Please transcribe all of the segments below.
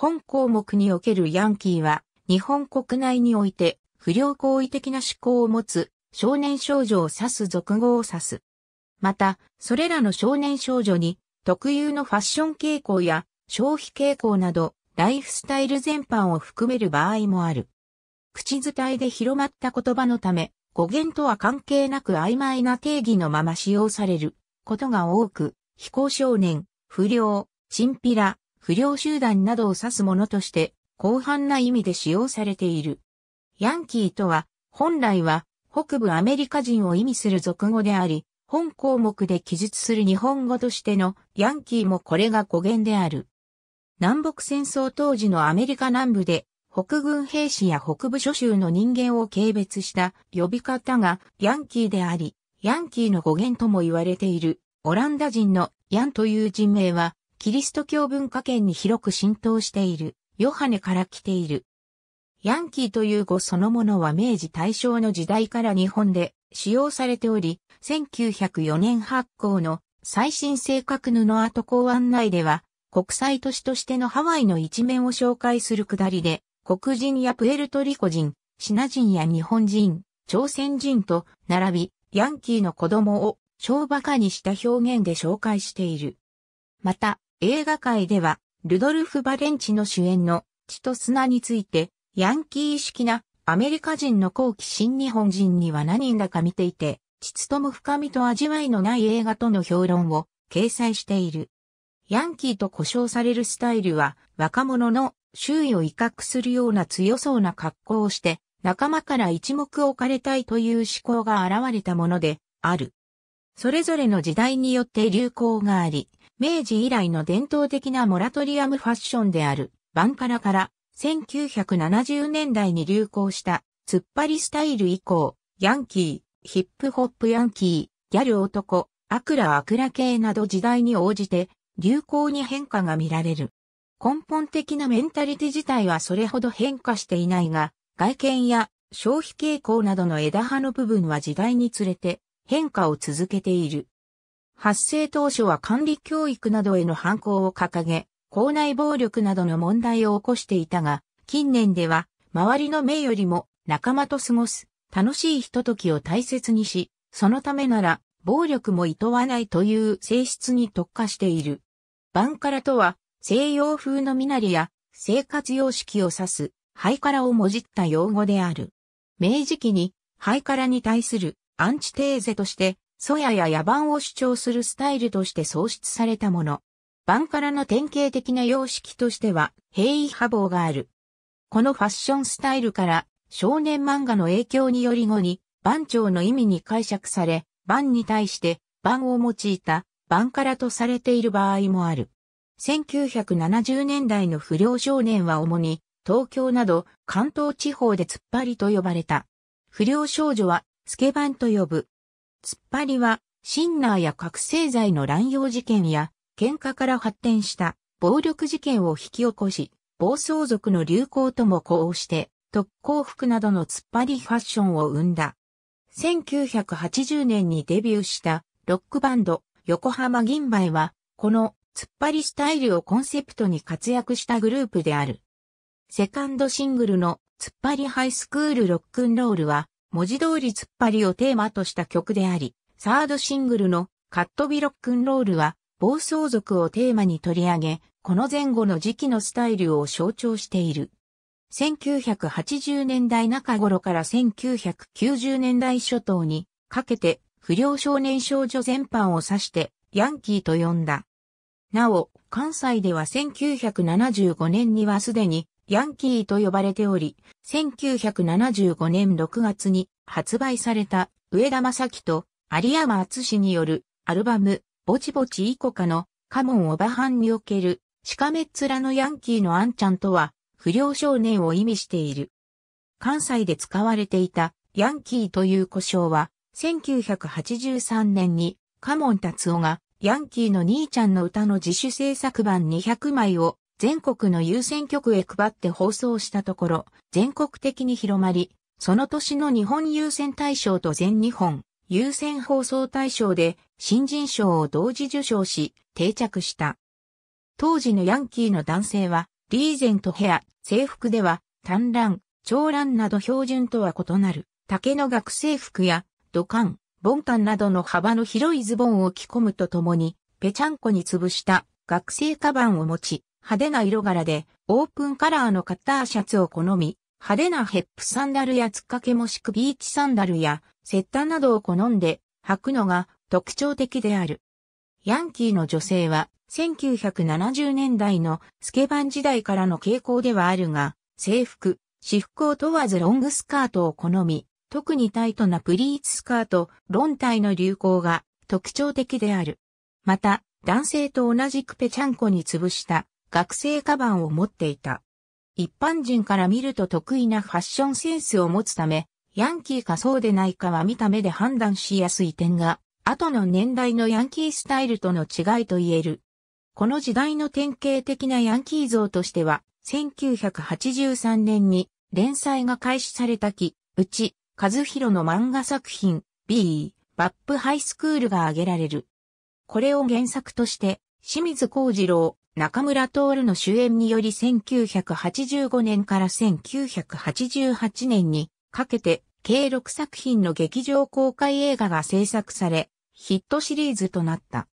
本項目におけるヤンキーは、日本国内において、不良行為的な思考を持つ、少年少女を指す俗語を指す。また、それらの少年少女に、特有のファッション傾向や、消費傾向など、ライフスタイル全般を含める場合もある。口伝えで広まった言葉のため、語源とは関係なく曖昧な定義のまま使用されることが多く、非行少年、不良、チンピラ、不良集団などを指すものとして、広範な意味で使用されている。ヤンキーとは、本来は、北部アメリカ人を意味する俗語であり、本項目で記述する日本語としてのヤンキーもこれが語源である。南北戦争当時のアメリカ南部で、北軍兵士や北部諸州の人間を軽蔑した呼び方がヤンキーであり、ヤンキーの語源とも言われている、オランダ人のヤンという人名は、キリスト教文化圏に広く浸透している、ヨハネから来ている。ヤンキーという語そのものは明治大正の時代から日本で使用されており、1904年発行の最新性格布跡公案内では、国際都市としてのハワイの一面を紹介するくだりで、黒人やプエルトリコ人、シナ人や日本人、朝鮮人と並び、ヤンキーの子供を小馬鹿にした表現で紹介している。また、映画界では、ルドルフ・バレンチの主演の血と砂について、ヤンキー式なアメリカ人の後期新日本人には何人だか見ていて、膣とも深みと味わいのない映画との評論を掲載している。ヤンキーと呼称されるスタイルは若者の周囲を威嚇するような強そうな格好をして仲間から一目置かれたいという思考が現れたものである。それぞれの時代によって流行があり、明治以来の伝統的なモラトリアムファッションである、バンカラから1970年代に流行した突っ張りスタイル以降、ヤンキー、ヒップホップヤンキー、ギャル男、アクラアクラ系など時代に応じて流行に変化が見られる。根本的なメンタリティ自体はそれほど変化していないが、外見や消費傾向などの枝葉の部分は時代につれて変化を続けている。発生当初は管理教育などへの反抗を掲げ、校内暴力などの問題を起こしていたが、近年では、周りの目よりも仲間と過ごす楽しいひとときを大切にし、そのためなら暴力も厭わないという性質に特化している。バンカラとは西洋風の身なりや生活様式を指すハイカラをもじった用語である。明治期にハイカラに対するアンチテーゼとしてそやや野蛮を主張するスタイルとして創出されたもの。バンカラの典型的な様式としては、平易波防がある。このファッションスタイルから少年漫画の影響により後に、番長の意味に解釈され、番に対して番を用いた番からとされている場合もある。1970年代の不良少年は主に東京など関東地方で突っ張りと呼ばれた。不良少女はスケバンと呼ぶ。突っ張りは、シンナーや覚醒剤の乱用事件や、喧嘩から発展した暴力事件を引き起こし、暴走族の流行とも呼応して、特攻服などの突っ張りファッションを生んだ。1980年にデビューしたロックバンド横浜銀梅は、この突っ張りスタイルをコンセプトに活躍したグループである。セカンドシングルの突っ張りハイスクールロックンロールは文字通り突っ張りをテーマとした曲であり、サードシングルのカットビロックンロールは暴走族をテーマに取り上げ、この前後の時期のスタイルを象徴している。1980年代中頃から1990年代初頭にかけて不良少年少女全般を指してヤンキーと呼んだ。なお、関西では1975年にはすでにヤンキーと呼ばれており、1975年6月に発売された上田正樹と有山厚によるアルバム、ぼちぼちイコカのカモンオバハンにおけるしかめっ面のヤンキーのアンちゃんとは不良少年を意味している。関西で使われていたヤンキーという呼称は1983年にカモン達夫がヤンキーの兄ちゃんの歌の自主制作版200枚を全国の優先局へ配って放送したところ、全国的に広まり、その年の日本優先大賞と全日本優先放送大賞で新人賞を同時受賞し、定着した。当時のヤンキーの男性は、リーゼントヘア、制服では、短乱、長乱など標準とは異なる、竹の学生服や、土管、ボンタンなどの幅の広いズボンを着込むとともに、ぺちゃんこに潰した学生カバンを持ち、派手な色柄で、オープンカラーのカッターシャツを好み、派手なヘップサンダルやつっかけもしくビーチサンダルや、セッタなどを好んで、履くのが特徴的である。ヤンキーの女性は、1970年代のスケバン時代からの傾向ではあるが、制服、私服を問わずロングスカートを好み、特にタイトなプリーツスカート、ロタ体の流行が特徴的である。また、男性と同じくぺちゃんこに潰した学生カバンを持っていた。一般人から見ると得意なファッションセンスを持つため、ヤンキーかそうでないかは見た目で判断しやすい点が、後の年代のヤンキースタイルとの違いと言える。この時代の典型的なヤンキー像としては、1983年に連載が開始された木、内、和弘の漫画作品、B、バップハイスクールが挙げられる。これを原作として、清水幸次郎、中村徹の主演により1985年から1988年にかけて計6作品の劇場公開映画が制作され、ヒットシリーズとなった。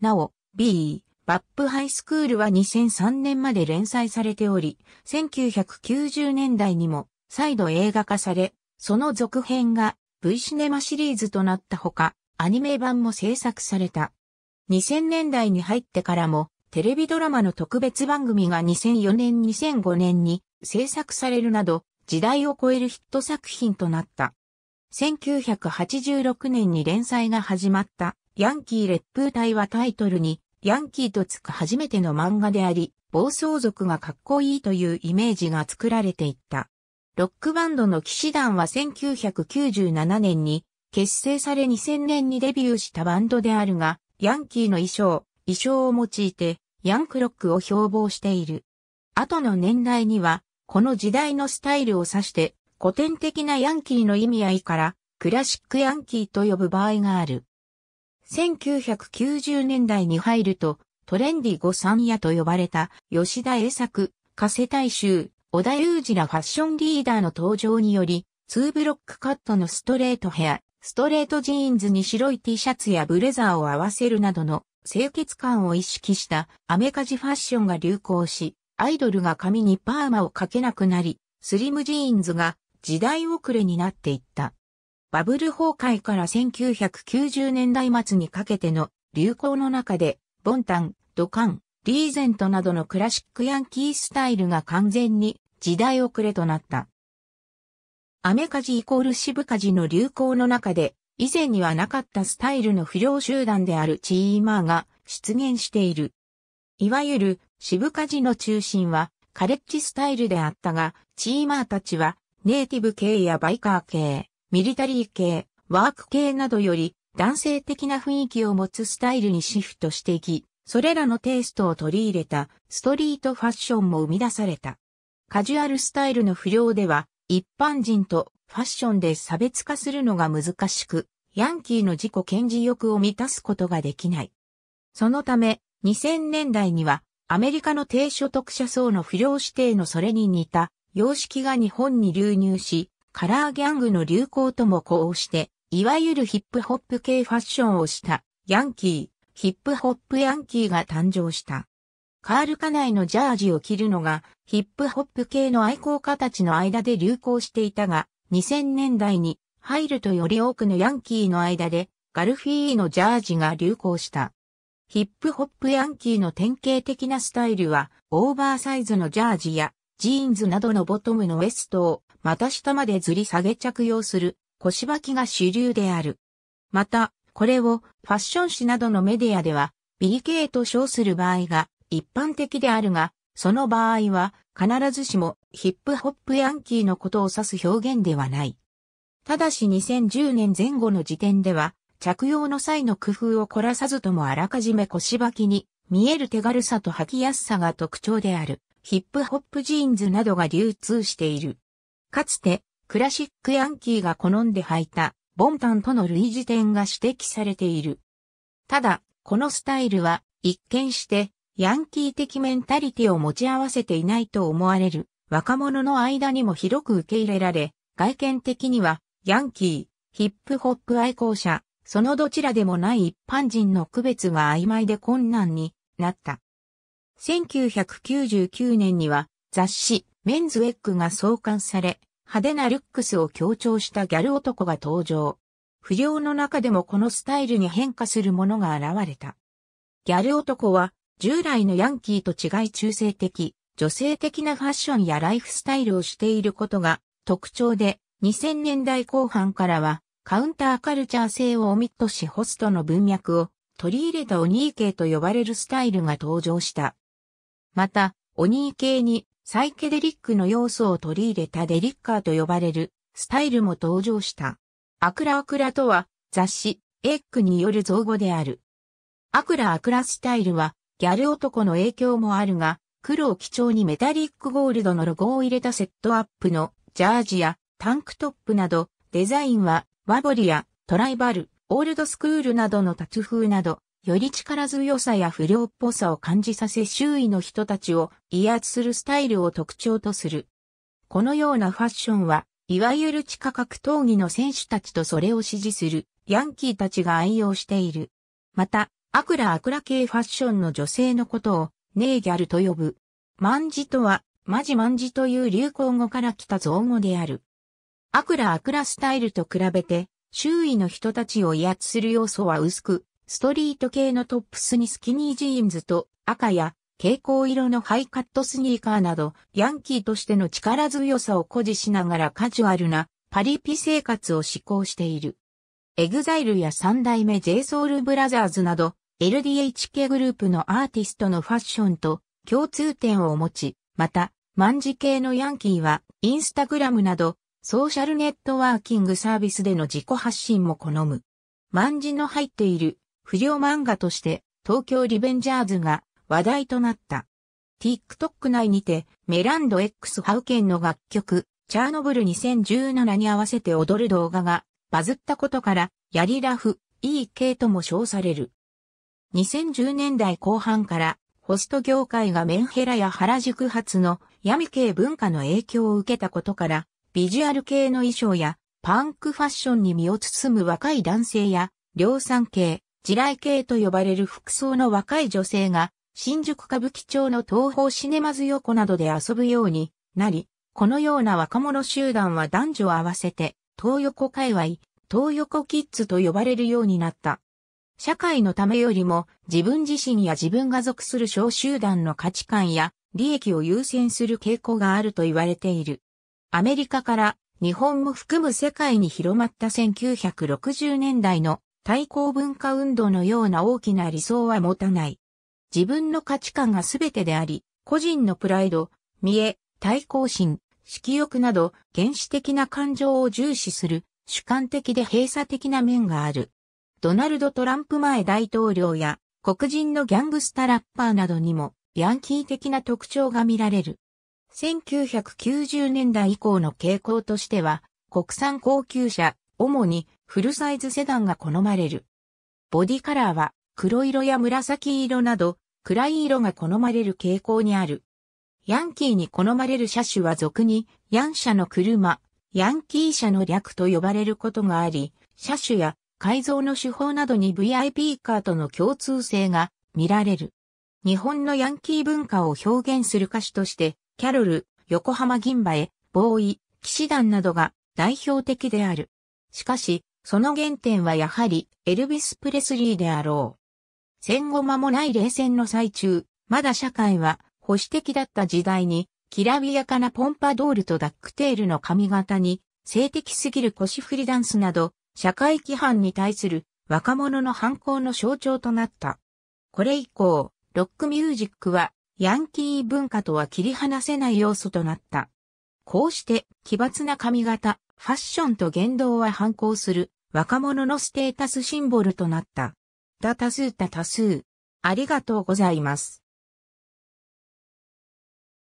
なお、B、バップハイスクールは2003年まで連載されており、1990年代にも再度映画化され、その続編が V シネマシリーズとなったほか、アニメ版も制作された。2000年代に入ってからも、テレビドラマの特別番組が2004年2005年に制作されるなど、時代を超えるヒット作品となった。1986年に連載が始まったヤンキー烈風隊はタイトルにヤンキーとつく初めての漫画であり、暴走族がかっこいいというイメージが作られていった。ロックバンドの騎士団は1997年に結成され2000年にデビューしたバンドであるが、ヤンキーの衣装、衣装を用いて、ヤンクロックを標榜している。後の年代には、この時代のスタイルを指して、古典的なヤンキーの意味合いから、クラシックヤンキーと呼ぶ場合がある。1990年代に入ると、トレンディゴサンヤと呼ばれた吉田栄作、加瀬大衆、小田裕二らファッションリーダーの登場により、ツーブロックカットのストレートヘア、ストレートジーンズに白い T シャツやブレザーを合わせるなどの清潔感を意識したアメカジファッションが流行し、アイドルが髪にパーマをかけなくなり、スリムジーンズが時代遅れになっていった。バブル崩壊から1990年代末にかけての流行の中で、ボンタン、ドカン、リーゼントなどのクラシックヤンキースタイルが完全に時代遅れとなった。アメカジイコールシブカジの流行の中で、以前にはなかったスタイルの不良集団であるチーマーが出現している。いわゆるシブカジの中心はカレッジスタイルであったが、チーマーたちはネイティブ系やバイカー系、ミリタリー系、ワーク系などより男性的な雰囲気を持つスタイルにシフトしていき、それらのテイストを取り入れたストリートファッションも生み出された。カジュアルスタイルの不良では一般人とファッションで差別化するのが難しく、ヤンキーの自己顕示欲を満たすことができない。そのため、2000年代には、アメリカの低所得者層の不良指定のそれに似た様式が日本に流入し、カラーギャングの流行とも呼応して、いわゆるヒップホップ系ファッションをした、ヤンキー、ヒップホップヤンキーが誕生した。カールナ内のジャージを着るのがヒップホップ系の愛好家たちの間で流行していたが、2000年代に入るとより多くのヤンキーの間でガルフィーのジャージが流行した。ヒップホップヤンキーの典型的なスタイルは、オーバーサイズのジャージや、ジーンズなどのボトムのウエストを、股下までずり下げ着用する、腰履きが主流である。また、これを、ファッション誌などのメディアでは、ビリと称する場合が一般的であるが、その場合は必ずしもヒップホップヤンキーのことを指す表現ではない。ただし2010年前後の時点では、着用の際の工夫を凝らさずともあらかじめ腰履きに見える手軽さと履きやすさが特徴であるヒップホップジーンズなどが流通している。かつてクラシックヤンキーが好んで履いたボンタンとの類似点が指摘されている。ただ、このスタイルは一見してヤンキー的メンタリティを持ち合わせていないと思われる若者の間にも広く受け入れられ、外見的にはヤンキー、ヒップホップ愛好者、そのどちらでもない一般人の区別が曖昧で困難になった。1999年には雑誌メンズエッグが創刊され、派手なルックスを強調したギャル男が登場。不良の中でもこのスタイルに変化するものが現れた。ギャル男は従来のヤンキーと違い中性的、女性的なファッションやライフスタイルをしていることが特徴で、2000年代後半からは、カウンターカルチャー性をオミットしホストの文脈を取り入れたオニー系と呼ばれるスタイルが登場した。また、オニー系にサイケデリックの要素を取り入れたデリッカーと呼ばれるスタイルも登場した。アクラアクラとは雑誌エッグによる造語である。アクラアクラスタイルはギャル男の影響もあるが、黒を基調にメタリックゴールドのロゴを入れたセットアップのジャージやタンクトップなど、デザインはワボリやトライバル、オールドスクールなどのタトゥ風など、より力強さや不良っぽさを感じさせ周囲の人たちを威圧するスタイルを特徴とする。このようなファッションは、いわゆる地下格闘技の選手たちとそれを支持するヤンキーたちが愛用している。また、アクラアクラ系ファッションの女性のことをネーギャルと呼ぶ。マンジとは、マジマンジという流行語から来た造語である。アクラアクラスタイルと比べて、周囲の人たちを威圧する要素は薄く、ストリート系のトップスにスキニージーンズと赤や蛍光色のハイカットスニーカーなど、ヤンキーとしての力強さを誇示しながらカジュアルなパリピ生活を志向している。エグザイルや三代目 j ソウルブラザーズなど、LDHK グループのアーティストのファッションと共通点を持ち、また、万事系のヤンキーは、インスタグラムなど、ソーシャルネットワーキングサービスでの自己発信も好む。万事の入っている、不良漫画として、東京リベンジャーズが話題となった。TikTok 内にて、メランド X ハウケンの楽曲、チャーノブル2017に合わせて踊る動画が、バズったことから、ヤリラフ、EK とも称される。2010年代後半からホスト業界がメンヘラや原宿発の闇系文化の影響を受けたことから、ビジュアル系の衣装やパンクファッションに身を包む若い男性や、量産系、地雷系と呼ばれる服装の若い女性が、新宿歌舞伎町の東方シネマズ横などで遊ぶようになり、このような若者集団は男女を合わせて、東横界隈、東横キッズと呼ばれるようになった。社会のためよりも自分自身や自分が属する小集団の価値観や利益を優先する傾向があると言われている。アメリカから日本も含む世界に広まった1960年代の対抗文化運動のような大きな理想は持たない。自分の価値観が全てであり、個人のプライド、見栄、対抗心、色欲など原始的な感情を重視する主観的で閉鎖的な面がある。ドナルド・トランプ前大統領や黒人のギャングスタラッパーなどにもヤンキー的な特徴が見られる。1990年代以降の傾向としては、国産高級車、主にフルサイズセダンが好まれる。ボディカラーは黒色や紫色など暗い色が好まれる傾向にある。ヤンキーに好まれる車種は俗にヤン車の車、ヤンキー車の略と呼ばれることがあり、車種や改造の手法などに VIP カーとの共通性が見られる。日本のヤンキー文化を表現する歌手として、キャロル、横浜銀馬へ、ボーイ、騎士団などが代表的である。しかし、その原点はやはりエルビス・プレスリーであろう。戦後間もない冷戦の最中、まだ社会は保守的だった時代に、きらびやかなポンパドールとダックテールの髪型に、性的すぎる腰振りダンスなど、社会規範に対する若者の反抗の象徴となった。これ以降、ロックミュージックはヤンキー文化とは切り離せない要素となった。こうして奇抜な髪型、ファッションと言動は反抗する若者のステータスシンボルとなった。だ多数多多数。ありがとうございます。